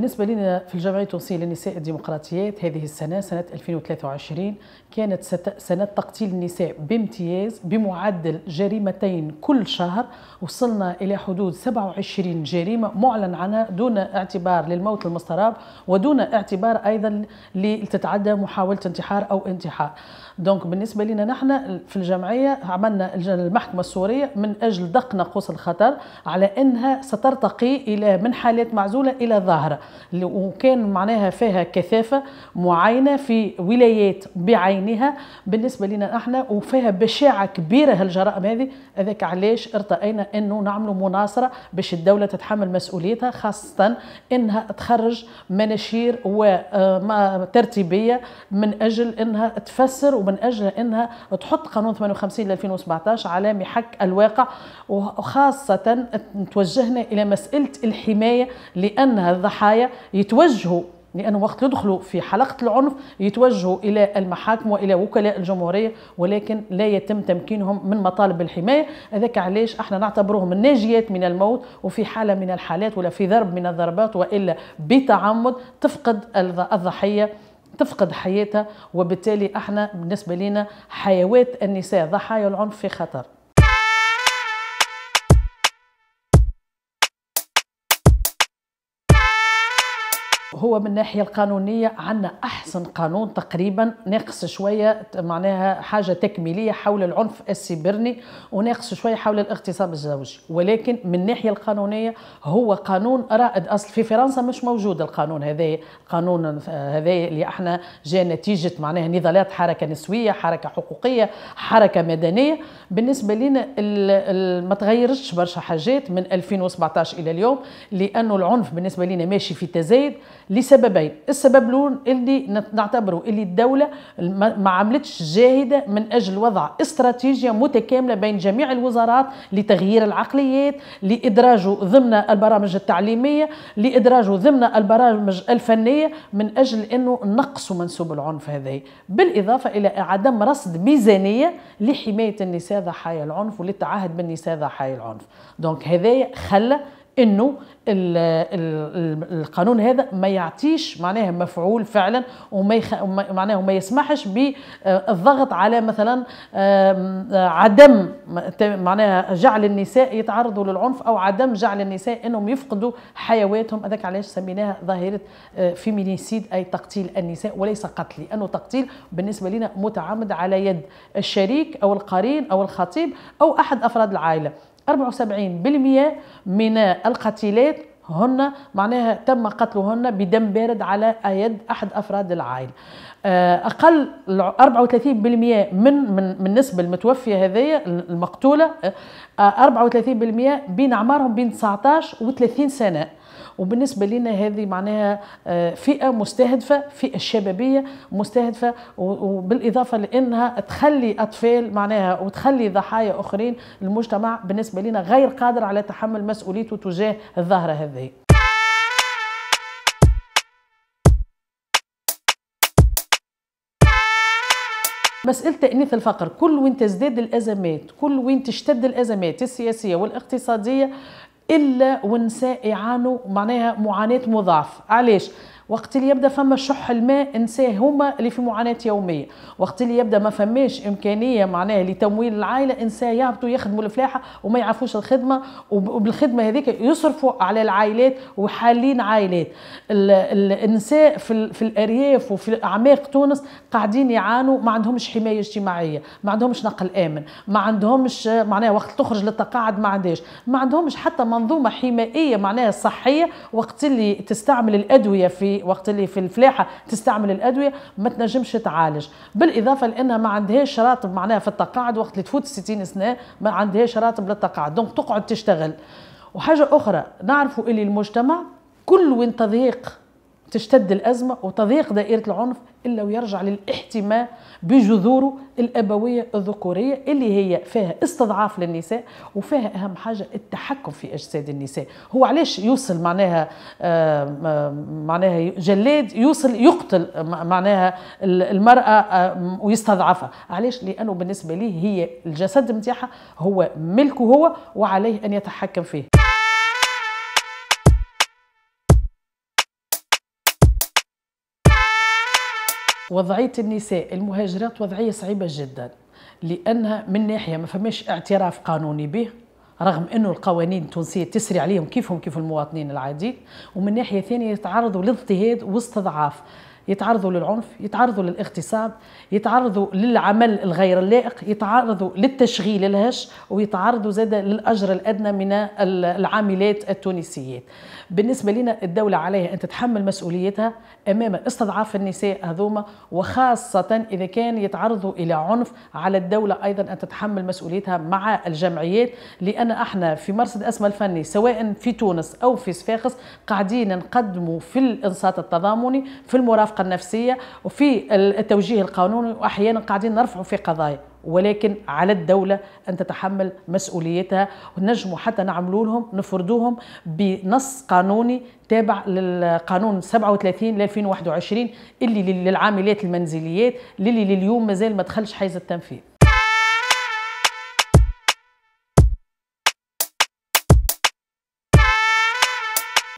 بالنسبة لنا في الجمعية التونسية للنساء الديمقراطيات هذه السنة سنة 2023 كانت سنة تقتيل النساء بامتياز بمعدل جريمتين كل شهر وصلنا إلى حدود 27 جريمة معلن عنها دون اعتبار للموت المستراب ودون اعتبار أيضا لتتعدى محاولة انتحار أو انتحار دونك بالنسبه لنا نحن في الجمعيه عملنا المحكمه السوريه من اجل دق ناقوس الخطر على انها سترتقي الى من حالات معزوله الى ظاهره وكان معناها فيها كثافه معينه في ولايات بعينها بالنسبه لنا نحن وفيها بشاعه كبيره هالجرائم هذه هذاك علاش ارتئينا انه نعملوا مناصره باش الدوله تتحمل مسؤوليتها خاصه انها تخرج مناشير وما آه، ترتيبيه من اجل انها تفسر وما من اجل انها تحط قانون 58 ل 2017 على محك الواقع وخاصه توجهنا الى مساله الحمايه لانها الضحايا يتوجهوا لانه وقت يدخلوا في حلقة العنف يتوجهوا إلى المحاكم وإلى وكلاء الجمهورية ولكن لا يتم تمكينهم من مطالب الحماية هذاك علاش احنا نعتبرهم الناجيات من الموت وفي حالة من الحالات ولا في ضرب من الضربات وإلا بتعمد تفقد الضحية تفقد حياتها وبالتالي احنا بالنسبه لنا حيوات النساء ضحايا العنف في خطر هو من الناحيه القانونيه عندنا احسن قانون تقريبا ناقص شويه معناها حاجه تكميليه حول العنف السيبرني وناقص شويه حول الاغتصاب الزوجي ولكن من الناحيه القانونيه هو قانون رائد اصل في فرنسا مش موجود القانون هذا قانون هذا اللي احنا جاء نتيجه معناها نضالات حركه نسويه حركه حقوقيه حركه مدنيه بالنسبه لنا ما تغيرتش برشا حاجات من 2017 الى اليوم لانه العنف بالنسبه لنا ماشي في تزايد لسببين السبب الاول اللي نعتبره اللي الدوله ما عملتش جاهده من اجل وضع استراتيجيه متكامله بين جميع الوزارات لتغيير العقليات لادراجه ضمن البرامج التعليميه لادراجه ضمن البرامج الفنيه من اجل انه نقص منسوب العنف هذه بالاضافه الى عدم رصد ميزانيه لحمايه النساء ضحايا العنف وللتعهد بالنساء ضحايا العنف دونك هذايا خلى انه القانون هذا ما يعطيش معناها مفعول فعلا وما يخ... معناها وما يسمحش بالضغط على مثلا عدم معناها جعل النساء يتعرضوا للعنف او عدم جعل النساء انهم يفقدوا حيواتهم هذاك علاش سميناها ظاهره فيمينيسيد آه، اي تقتيل النساء وليس قتل لانه تقتيل بالنسبه لنا متعمد على يد الشريك او القرين او الخطيب او احد افراد العائله 74% من القتيلات هن معناها تم قتلهن بدم بارد على يد احد افراد العائله آه، اقل 34% من من من نسبه المتوفيه هذه المقتوله 34% آه، بين اعمارهم بين 19 و 30 سنه وبالنسبه لنا هذه معناها آه، فئه مستهدفه فئه شبابيه مستهدفه وبالاضافه لانها تخلي اطفال معناها وتخلي ضحايا اخرين المجتمع بالنسبه لنا غير قادر على تحمل مسؤوليته تجاه الظاهره هذه مسألة تأنيث الفقر كل وين تزداد الأزمات كل وين تشتد الأزمات السياسية والاقتصادية الا ونساء يعانوا معناها معاناه مضاعفه علاش وقت اللي يبدا فما شح الماء انساه هما اللي في معاناه يوميه وقت اللي يبدا ما فماش امكانيه معناها لتمويل العائله انساه يهبطوا يخدموا الفلاحه وما يعرفوش الخدمه وبالخدمه هذيك يصرفوا على العائلات وحالين عائلات النساء في, في الارياف وفي اعماق تونس قاعدين يعانوا ما عندهمش حمايه اجتماعيه ما عندهمش نقل امن ما عندهمش معناها وقت تخرج للتقاعد ما عندهاش ما عندهمش حتى منظومه حمائيه معناها صحيه وقت اللي تستعمل الادويه في وقت اللي في الفلاحه تستعمل الادويه ما تنجمش تعالج بالاضافه لانها ما عندهاش راتب معناها في التقاعد وقت اللي تفوت 60 سنه ما عندهاش راتب للتقاعد دونك تقعد تشتغل وحاجه اخرى نعرفوا اللي المجتمع كل وين تضييق تشتد الأزمة وتضيق دائرة العنف إلا ويرجع للاحتماء بجذوره الأبوية الذكورية اللي هي فيها استضعاف للنساء وفيها أهم حاجة التحكم في أجساد النساء هو علاش يوصل معناها معناها جلاد يوصل يقتل معناها المرأة ويستضعفها علاش لأنه بالنسبة ليه هي الجسد متاعها هو ملكه هو وعليه أن يتحكم فيه وضعية النساء المهاجرات وضعية صعيبة جدا لأنها من ناحية ما فماش اعتراف قانوني به رغم أنه القوانين التونسية تسري عليهم كيفهم كيف المواطنين العاديين ومن ناحية ثانية يتعرضوا لاضطهاد واستضعاف يتعرضوا للعنف يتعرضوا للاغتصاب يتعرضوا للعمل الغير اللائق يتعرضوا للتشغيل الهش ويتعرضوا زاد للأجر الأدنى من العاملات التونسيات بالنسبة لنا الدولة عليها أن تتحمل مسؤوليتها أمام استضعاف النساء هذوما وخاصة إذا كان يتعرضوا إلى عنف على الدولة أيضا أن تتحمل مسؤوليتها مع الجمعيات لأن احنا في مرصد أسمى الفني سواء في تونس أو في صفاقس قاعدين نقدموا في الإنصات التضامني في المرافق الرافقه النفسيه وفي التوجيه القانوني واحيانا قاعدين نرفعوا في قضايا ولكن على الدولة أن تتحمل مسؤوليتها ونجموا حتى نعملوا لهم نفرضوهم بنص قانوني تابع للقانون 37 ل 2021 اللي للعاملات المنزليات اللي لليوم مازال ما دخلش حيز التنفيذ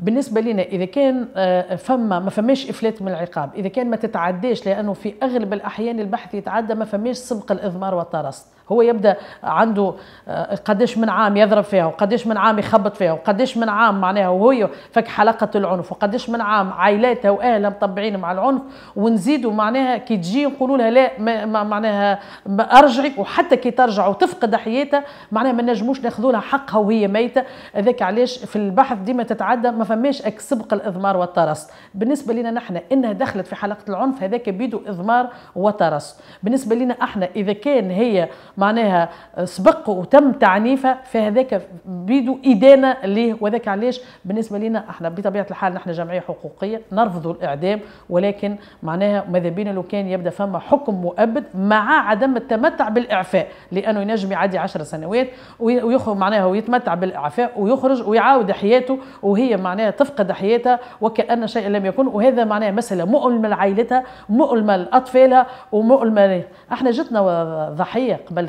بالنسبه لنا اذا كان آه، فما ما فماش افلات من العقاب اذا كان ما تتعداش لانه في اغلب الاحيان البحث يتعدى ما فماش سبق الاضمار والترصد هو يبدا عنده آه، قديش من عام يضرب فيها وقديش من عام يخبط فيها وقديش من عام معناها وهو فك حلقه العنف وقديش من عام عائلاتها واهلها مطبعين مع العنف ونزيدوا معناها كي تجي نقولوا لها لا ما معناها ما ارجعي وحتى كي ترجع وتفقد حياتها معناها ما نجموش ناخذوا لها حقها وهي ميته هذاك علاش في البحث ديما تتعدى ما فماش سبق الاضمار والترس بالنسبه لنا نحن انها دخلت في حلقه العنف هذاك بيدو اضمار وترس بالنسبه لنا احنا اذا كان هي معناها آه، سبق وتم تعنيفها فهذاك بيدو إدانة ليه وذاك علاش بالنسبة لنا احنا بطبيعة الحال نحن جمعية حقوقية نرفض الإعدام ولكن معناها ماذا بينا لو كان يبدأ فما حكم مؤبد مع عدم التمتع بالإعفاء لأنه ينجم يعدي 10 سنوات ويخرج معناها ويتمتع بالإعفاء ويخرج ويعاود حياته وهي معناها تفقد حياتها وكأن شيء لم يكن وهذا معناها مسألة مؤلمة لعائلتها مؤلمة لأطفالها ومؤلمة احنا جتنا ضحية قبل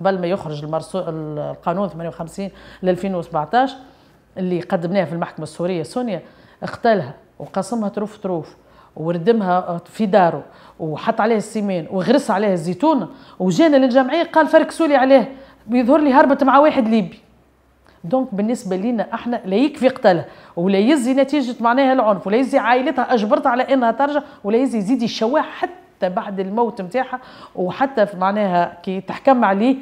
قبل ما يخرج القانون 58 ل 2017 اللي قدمناه في المحكمه السوريه سونيا اغتالها وقسمها تروف تروف وردمها في داره وحط عليها السيمين وغرس عليها الزيتون وجانا للجمعيه قال فركسوا لي عليه بيظهر لي هربت مع واحد ليبي دونك بالنسبه لينا احنا لا يكفي قتلها ولا يزي نتيجه معناها العنف ولا يزي عائلتها اجبرتها على انها ترجع ولا يزي يزيد يشوه حتى حتى بعد الموت نتاعها وحتى معناها كي تحكم عليه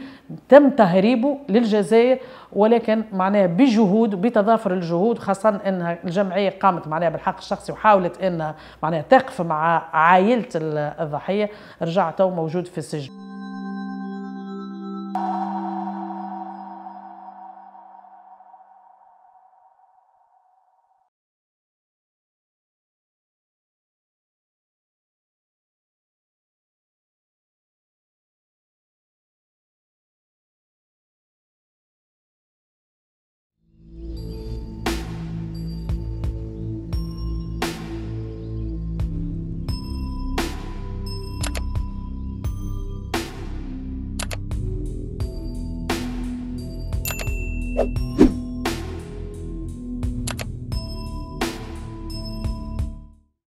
تم تهريبه للجزائر ولكن معناها بجهود وبتضافر الجهود خاصة أنها الجمعية قامت معناها بالحق الشخصي وحاولت أنها معناها تقف مع عائلة الضحية رجع موجود في السجن